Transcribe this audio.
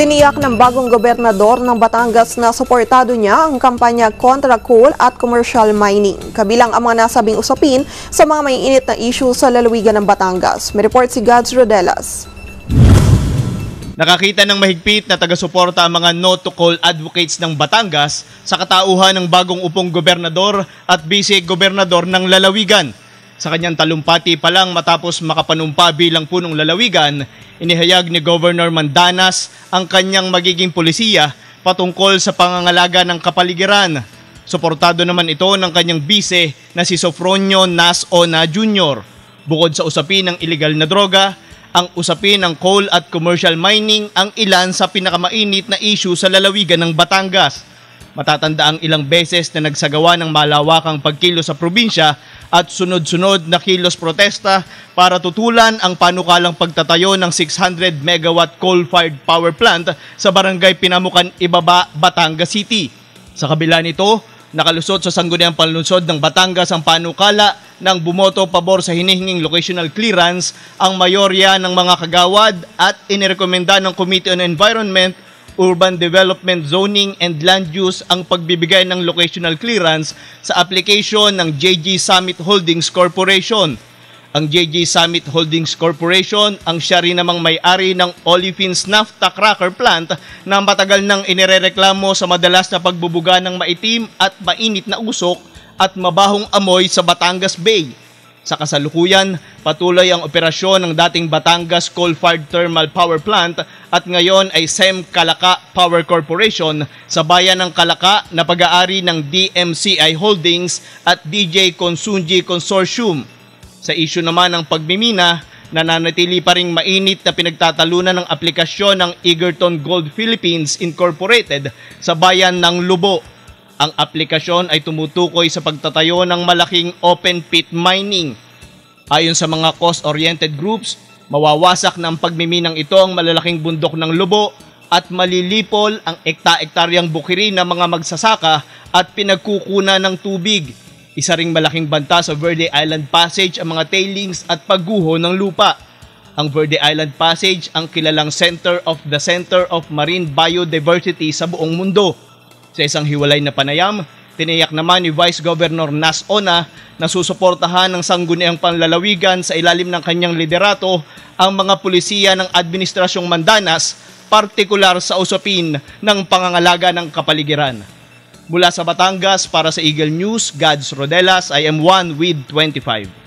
Tiniyak ng bagong gobernador ng Batangas na suportado niya ang kampanya kontra coal at commercial mining, kabilang ang mga nasabing usapin sa mga may init na issue sa lalawigan ng Batangas. May report si Gads Rodelas. Nakakita ng mahigpit na taga-suporta ang mga no to coal advocates ng Batangas sa katauhan ng bagong upong gobernador at vice gobernador ng lalawigan. Sa kanyang talumpati pa lang matapos makapanumpa bilang punong lalawigan, inihayag ni Governor Mandanas ang kanyang magiging polisiya patungkol sa pangangalaga ng kapaligiran. Suportado naman ito ng kanyang bise na si Sofronio Nasona Jr. Bukod sa usapin ng ilegal na droga, ang usapin ng coal at commercial mining ang ilan sa pinakamainit na issue sa lalawigan ng Batangas. Matatanda ang ilang beses na nagsagawa ng malawakang pagkilos sa probinsya at sunod-sunod na kilos protesta para tutulan ang panukalang pagtatayo ng 600 megawatt coal-fired power plant sa barangay Pinamukan Ibaba, Batangas City. Sa kabila nito, nakalusot sa sangguniang panlunsod ng Batangas ang panukala ng bumoto pabor sa hinihinging locational clearance ang mayorya ng mga kagawad at inirekomenda ng Committee on Environment Urban Development Zoning and Land Use ang pagbibigay ng locational clearance sa application ng JG Summit Holdings Corporation. Ang JG Summit Holdings Corporation ang siya rin namang may-ari ng Olefins Nafta Cracker Plant na matagal nang inirereklamo sa madalas na pagbubuga ng maitim at mainit na usok at mabahong amoy sa Batangas Bay. Sa kasalukuyan, patuloy ang operasyon ng dating Batangas Coal-Fired Thermal Power Plant at ngayon ay SEM Kalaka Power Corporation sa bayan ng Kalaka na pag-aari ng DMCI Holdings at DJ Consunji Consortium. Sa isyu naman ng pagmimina, nananatili pa rin mainit na pinagtatalunan ng aplikasyon ng Egerton Gold Philippines Incorporated sa bayan ng Lubo. Ang aplikasyon ay tumutukoy sa pagtatayo ng malaking open pit mining. Ayon sa mga cost-oriented groups, Mawawasak ng ang pagmiminang ito ang malalaking bundok ng lubo at malilipol ang ekta-ektaryang bukiri ng mga magsasaka at pinagkukuna ng tubig. Isa ring malaking banta sa Verde Island Passage ang mga tailings at pagguho ng lupa. Ang Verde Island Passage ang kilalang center of the Center of Marine Biodiversity sa buong mundo. Sa isang hiwalay na panayam, Tiniyak naman ni Vice Governor Nas Ona na susuportahan ng sangguniang panlalawigan sa ilalim ng kanyang liderato ang mga pulisiya ng Administrasyong Mandanas, partikular sa usapin ng pangangalaga ng kapaligiran. Mula sa Batangas para sa Eagle News, Gads Rodelas, I am 1 with 25.